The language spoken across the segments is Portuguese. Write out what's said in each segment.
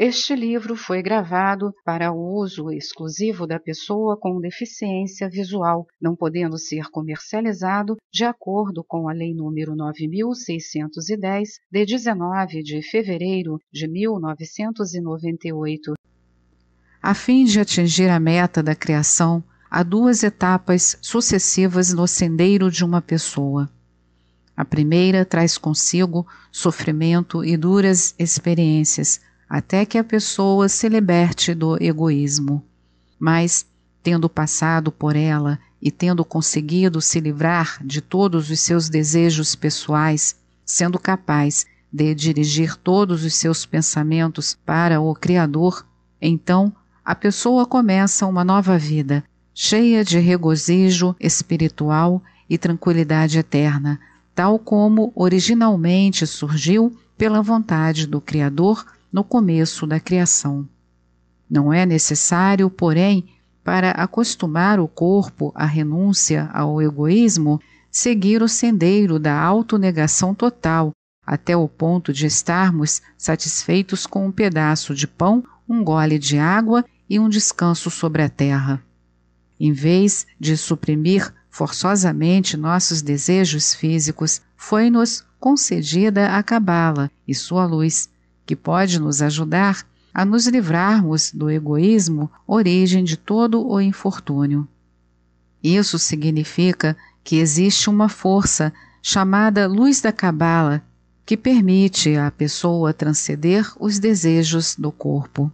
Este livro foi gravado para uso exclusivo da pessoa com deficiência visual, não podendo ser comercializado de acordo com a Lei nº 9610 de 19 de fevereiro de 1998. A fim de atingir a meta da criação, há duas etapas sucessivas no sendeiro de uma pessoa. A primeira traz consigo sofrimento e duras experiências, até que a pessoa se liberte do egoísmo. Mas, tendo passado por ela e tendo conseguido se livrar de todos os seus desejos pessoais, sendo capaz de dirigir todos os seus pensamentos para o Criador, então a pessoa começa uma nova vida, cheia de regozijo espiritual e tranquilidade eterna, tal como originalmente surgiu pela vontade do Criador no começo da criação. Não é necessário, porém, para acostumar o corpo à renúncia ao egoísmo, seguir o sendeiro da autonegação total, até o ponto de estarmos satisfeitos com um pedaço de pão, um gole de água e um descanso sobre a terra. Em vez de suprimir forçosamente nossos desejos físicos, foi-nos concedida a cabala e sua luz que pode nos ajudar a nos livrarmos do egoísmo, origem de todo o infortúnio. Isso significa que existe uma força chamada luz da Cabala que permite à pessoa transcender os desejos do corpo.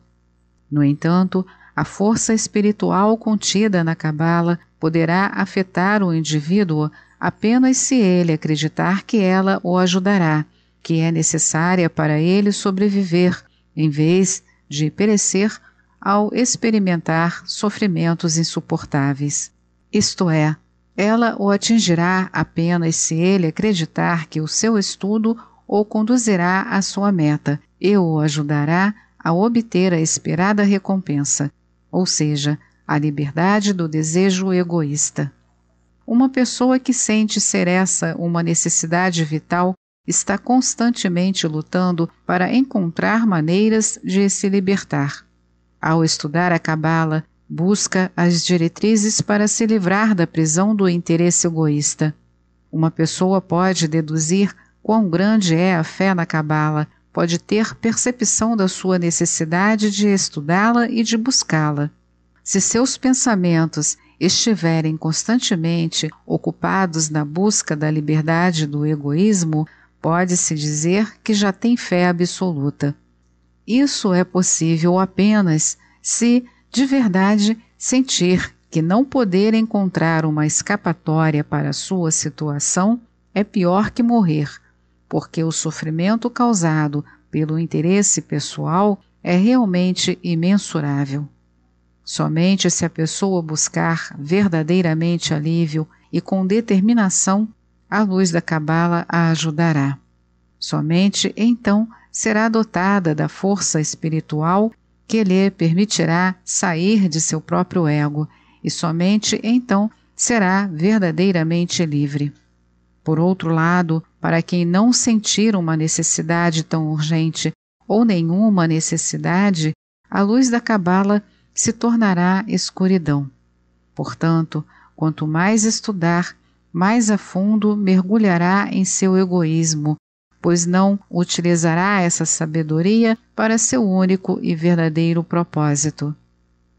No entanto, a força espiritual contida na Cabala poderá afetar o indivíduo apenas se ele acreditar que ela o ajudará que é necessária para ele sobreviver, em vez de perecer ao experimentar sofrimentos insuportáveis. Isto é, ela o atingirá apenas se ele acreditar que o seu estudo o conduzirá à sua meta e o ajudará a obter a esperada recompensa, ou seja, a liberdade do desejo egoísta. Uma pessoa que sente ser essa uma necessidade vital está constantemente lutando para encontrar maneiras de se libertar. Ao estudar a Cabala, busca as diretrizes para se livrar da prisão do interesse egoísta. Uma pessoa pode deduzir quão grande é a fé na Cabala, pode ter percepção da sua necessidade de estudá-la e de buscá-la. Se seus pensamentos estiverem constantemente ocupados na busca da liberdade do egoísmo, Pode-se dizer que já tem fé absoluta. Isso é possível apenas se, de verdade, sentir que não poder encontrar uma escapatória para a sua situação é pior que morrer, porque o sofrimento causado pelo interesse pessoal é realmente imensurável. Somente se a pessoa buscar verdadeiramente alívio e com determinação a luz da Cabala a ajudará. Somente então será dotada da força espiritual que lhe permitirá sair de seu próprio ego, e somente então será verdadeiramente livre. Por outro lado, para quem não sentir uma necessidade tão urgente ou nenhuma necessidade, a luz da Cabala se tornará escuridão. Portanto, quanto mais estudar, mais a fundo mergulhará em seu egoísmo, pois não utilizará essa sabedoria para seu único e verdadeiro propósito.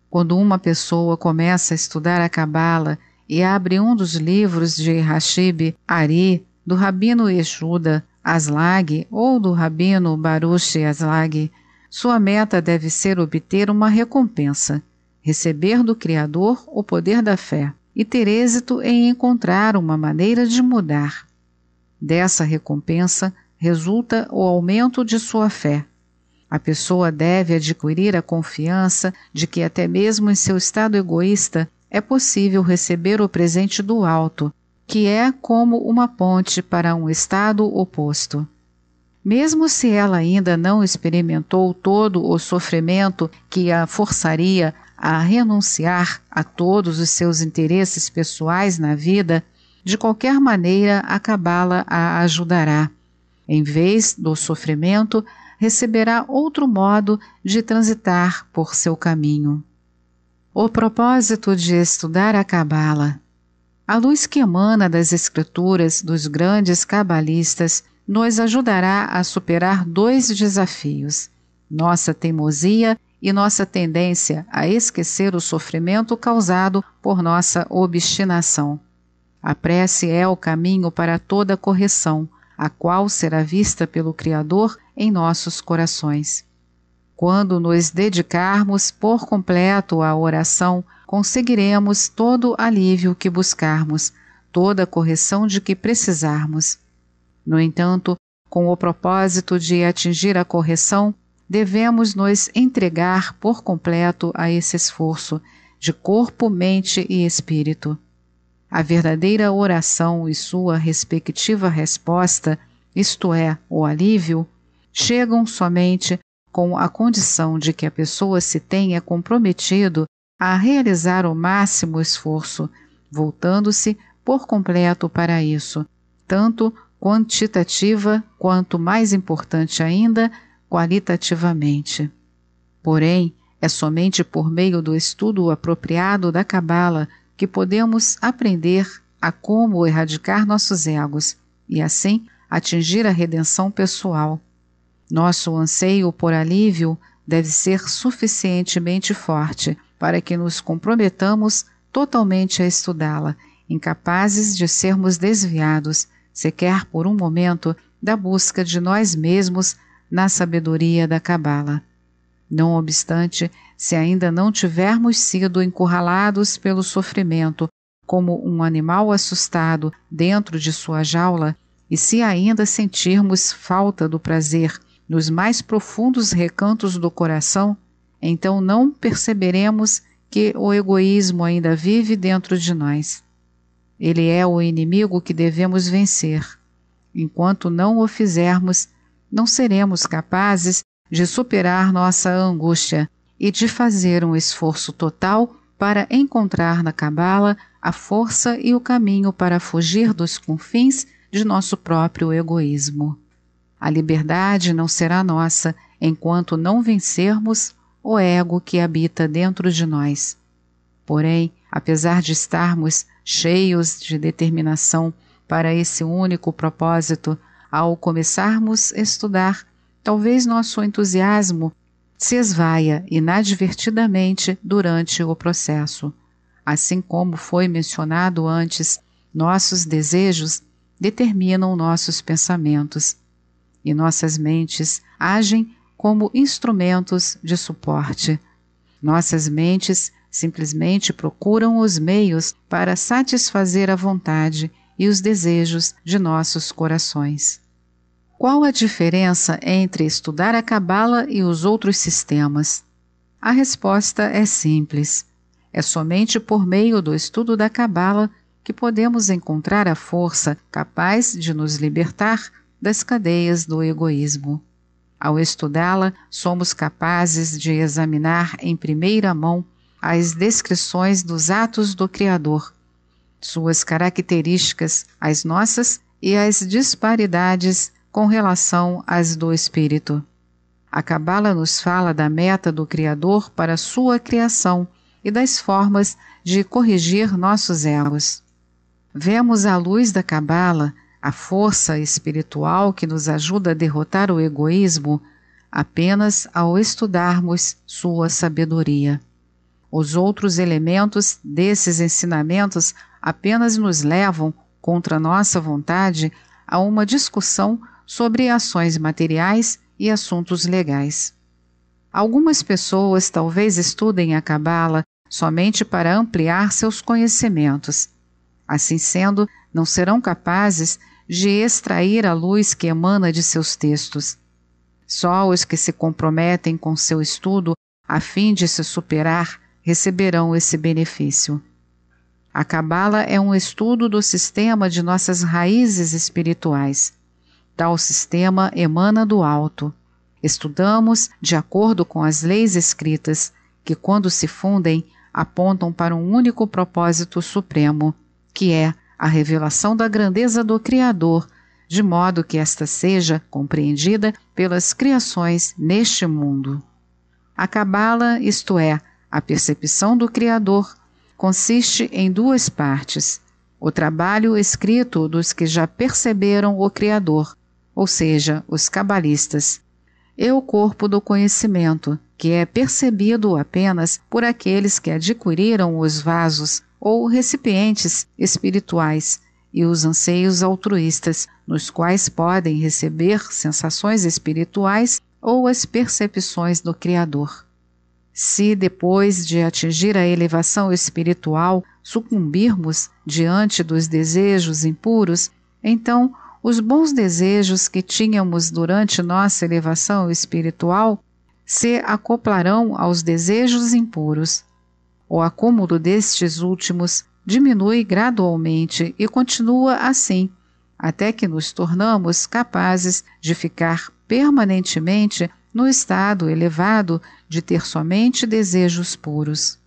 Quando uma pessoa começa a estudar a Cabala e abre um dos livros de Hashib Ari, do rabino Yeshuda Aslag ou do rabino Baruch Aslag, sua meta deve ser obter uma recompensa, receber do Criador o poder da fé e ter êxito em encontrar uma maneira de mudar. Dessa recompensa resulta o aumento de sua fé. A pessoa deve adquirir a confiança de que, até mesmo em seu estado egoísta, é possível receber o presente do alto, que é como uma ponte para um estado oposto. Mesmo se ela ainda não experimentou todo o sofrimento que a forçaria a renunciar a todos os seus interesses pessoais na vida, de qualquer maneira a cabala a ajudará. Em vez do sofrimento, receberá outro modo de transitar por seu caminho. O propósito de estudar a Cabala. A luz que emana das escrituras dos grandes cabalistas nos ajudará a superar dois desafios: nossa teimosia e nossa tendência a esquecer o sofrimento causado por nossa obstinação. A prece é o caminho para toda correção, a qual será vista pelo Criador em nossos corações. Quando nos dedicarmos por completo à oração, conseguiremos todo alívio que buscarmos, toda correção de que precisarmos. No entanto, com o propósito de atingir a correção, devemos nos entregar por completo a esse esforço de corpo, mente e espírito. A verdadeira oração e sua respectiva resposta, isto é, o alívio, chegam somente com a condição de que a pessoa se tenha comprometido a realizar o máximo esforço, voltando-se por completo para isso, tanto quantitativa quanto, mais importante ainda, qualitativamente. Porém, é somente por meio do estudo apropriado da Cabala que podemos aprender a como erradicar nossos egos e, assim, atingir a redenção pessoal. Nosso anseio por alívio deve ser suficientemente forte para que nos comprometamos totalmente a estudá-la, incapazes de sermos desviados, sequer por um momento, da busca de nós mesmos na sabedoria da Cabala. Não obstante, se ainda não tivermos sido encurralados pelo sofrimento, como um animal assustado dentro de sua jaula, e se ainda sentirmos falta do prazer nos mais profundos recantos do coração, então não perceberemos que o egoísmo ainda vive dentro de nós. Ele é o inimigo que devemos vencer. Enquanto não o fizermos, não seremos capazes de superar nossa angústia e de fazer um esforço total para encontrar na Cabala a força e o caminho para fugir dos confins de nosso próprio egoísmo. A liberdade não será nossa enquanto não vencermos o ego que habita dentro de nós. Porém, apesar de estarmos cheios de determinação para esse único propósito, ao começarmos a estudar, talvez nosso entusiasmo se esvaia inadvertidamente durante o processo. Assim como foi mencionado antes, nossos desejos determinam nossos pensamentos e nossas mentes agem como instrumentos de suporte. Nossas mentes simplesmente procuram os meios para satisfazer a vontade e os desejos de nossos corações. Qual a diferença entre estudar a Cabala e os outros sistemas? A resposta é simples. É somente por meio do estudo da Cabala que podemos encontrar a força capaz de nos libertar das cadeias do egoísmo. Ao estudá-la, somos capazes de examinar em primeira mão as descrições dos atos do Criador, suas características, as nossas e as disparidades com relação às do espírito. A Cabala nos fala da meta do Criador para sua criação e das formas de corrigir nossos erros. Vemos à luz da Cabala a força espiritual que nos ajuda a derrotar o egoísmo apenas ao estudarmos sua sabedoria. Os outros elementos desses ensinamentos apenas nos levam, contra nossa vontade, a uma discussão sobre ações materiais e assuntos legais. Algumas pessoas talvez estudem a Cabala somente para ampliar seus conhecimentos. Assim sendo, não serão capazes de extrair a luz que emana de seus textos. Só os que se comprometem com seu estudo a fim de se superar receberão esse benefício. A Cabala é um estudo do sistema de nossas raízes espirituais tal sistema emana do alto. Estudamos de acordo com as leis escritas, que, quando se fundem, apontam para um único propósito supremo, que é a revelação da grandeza do Criador, de modo que esta seja compreendida pelas criações neste mundo. A Cabala, isto é, a percepção do Criador, consiste em duas partes: o trabalho escrito dos que já perceberam o Criador ou seja, os cabalistas, e é o corpo do conhecimento, que é percebido apenas por aqueles que adquiriram os vasos ou recipientes espirituais e os anseios altruístas, nos quais podem receber sensações espirituais ou as percepções do Criador. Se depois de atingir a elevação espiritual sucumbirmos diante dos desejos impuros, então os bons desejos que tínhamos durante nossa elevação espiritual se acoplarão aos desejos impuros. O acúmulo destes últimos diminui gradualmente e continua assim, até que nos tornamos capazes de ficar permanentemente no estado elevado de ter somente desejos puros.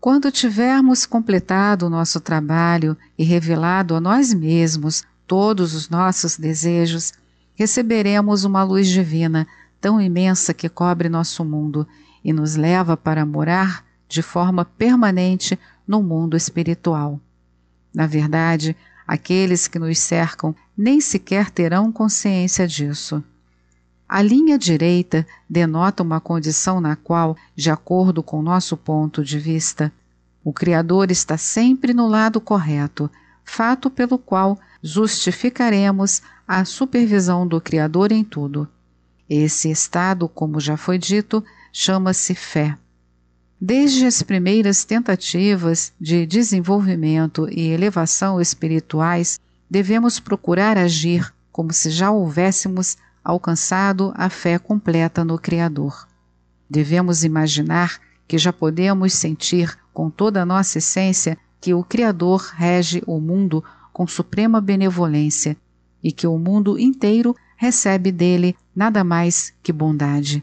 Quando tivermos completado nosso trabalho e revelado a nós mesmos todos os nossos desejos, receberemos uma luz divina tão imensa que cobre nosso mundo e nos leva para morar de forma permanente no mundo espiritual. Na verdade, aqueles que nos cercam nem sequer terão consciência disso. A linha direita denota uma condição na qual, de acordo com nosso ponto de vista, o Criador está sempre no lado correto, fato pelo qual justificaremos a supervisão do Criador em tudo. Esse estado, como já foi dito, chama-se fé. Desde as primeiras tentativas de desenvolvimento e elevação espirituais, devemos procurar agir como se já houvéssemos alcançado a fé completa no Criador. Devemos imaginar que já podemos sentir, com toda a nossa essência, que o Criador rege o mundo com suprema benevolência e que o mundo inteiro recebe dele nada mais que bondade.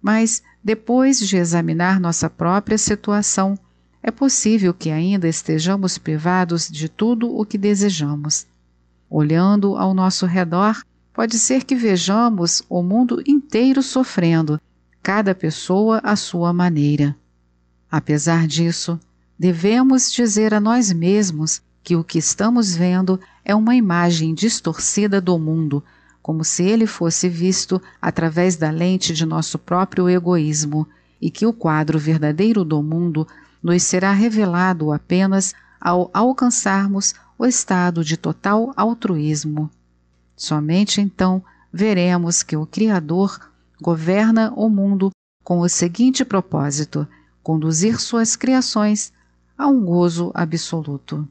Mas, depois de examinar nossa própria situação, é possível que ainda estejamos privados de tudo o que desejamos. Olhando ao nosso redor, pode ser que vejamos o mundo inteiro sofrendo, cada pessoa à sua maneira. Apesar disso, Devemos dizer a nós mesmos que o que estamos vendo é uma imagem distorcida do mundo, como se ele fosse visto através da lente de nosso próprio egoísmo, e que o quadro verdadeiro do mundo nos será revelado apenas ao alcançarmos o estado de total altruísmo. Somente então veremos que o Criador governa o mundo com o seguinte propósito: conduzir suas criações a um gozo absoluto.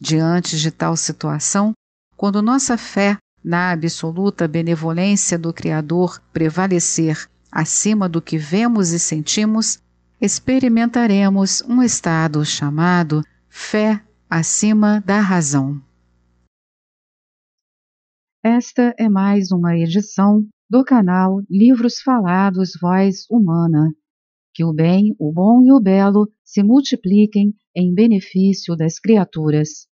Diante de tal situação, quando nossa fé na absoluta benevolência do Criador prevalecer acima do que vemos e sentimos, experimentaremos um estado chamado fé acima da razão. Esta é mais uma edição do canal Livros Falados Voz Humana que o bem, o bom e o belo se multipliquem em benefício das criaturas.